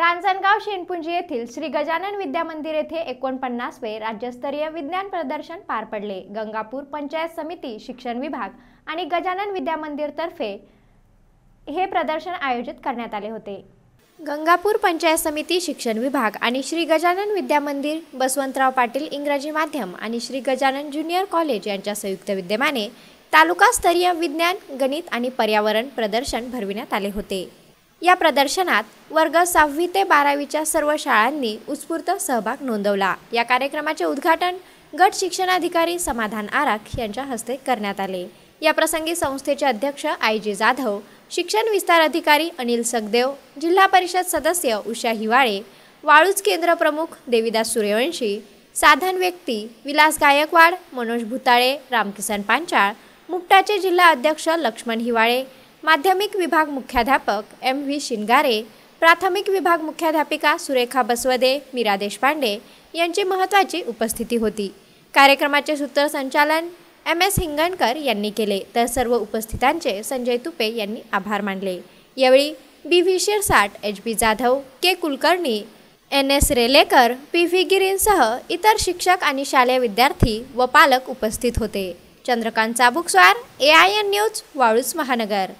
रांजणगाव शेणपुंजी येथील श्री गजानन विद्या मंदिर येथे एकोणपन्नासवे राज्यस्तरीय विज्ञान प्रदर्शन पार पडले गंगापूर पंचायत समिती शिक्षण विभाग आणि गजानन विद्या मंदिरतर्फे हे प्रदर्शन आयोजित करण्यात आले होते गंगापूर पंचायत समिती शिक्षण विभाग आणि श्री गजानन विद्या मंदिर बसवंतराव पाटील इंग्रजी माध्यम आणि श्री गजानन ज्युनियर कॉलेज यांच्या संयुक्त विद्यमाने तालुकास्तरीय विज्ञान गणित आणि पर्यावरण प्रदर्शन भरविण्यात आले होते या प्रदर्शनात वर्ग सहावी ते बारावीच्या सर्व शाळांनी उत्स्फूर्त सहभाग नोंदवला या कार्यक्रमाचे उद्घाटन गट शिक्षणाधिकारी समाधान आराख यांच्या हस्ते करण्यात आले या प्रसंगी संस्थेचे अध्यक्ष आय जे जाधव शिक्षण विस्तार अधिकारी अनिल सगदेव जिल्हा परिषद सदस्य उषा हिवाळे वाळूज केंद्र प्रमुख देवीदास सूर्यवंशी साधन व्यक्ती विलास गायकवाड मनोज भुताळे रामकिसन पांचाळ मुक्टाचे जिल्हा अध्यक्ष लक्ष्मण हिवाळे माध्यमिक विभाग मुख्याध्यापक एम व्ही शिंगारे प्राथमिक विभाग मुख्याध्यापिका सुरेखा बसवदे मीरा देशपांडे यांची महत्त्वाची उपस्थिती होती कार्यक्रमाचे सूत्रसंचालन एम एस हिंगणकर यांनी केले तर सर्व उपस्थितांचे संजय तुपे यांनी आभार मानले यावेळी B V Shirsat H B Jadhav K Kulkarni N S Relekar P V गिरींसह इतर शिक्षक आणि शालेय विद्यार्थी व पालक उपस्थित होते Chandrakant Chabukswar A I N news वाळूस महानगर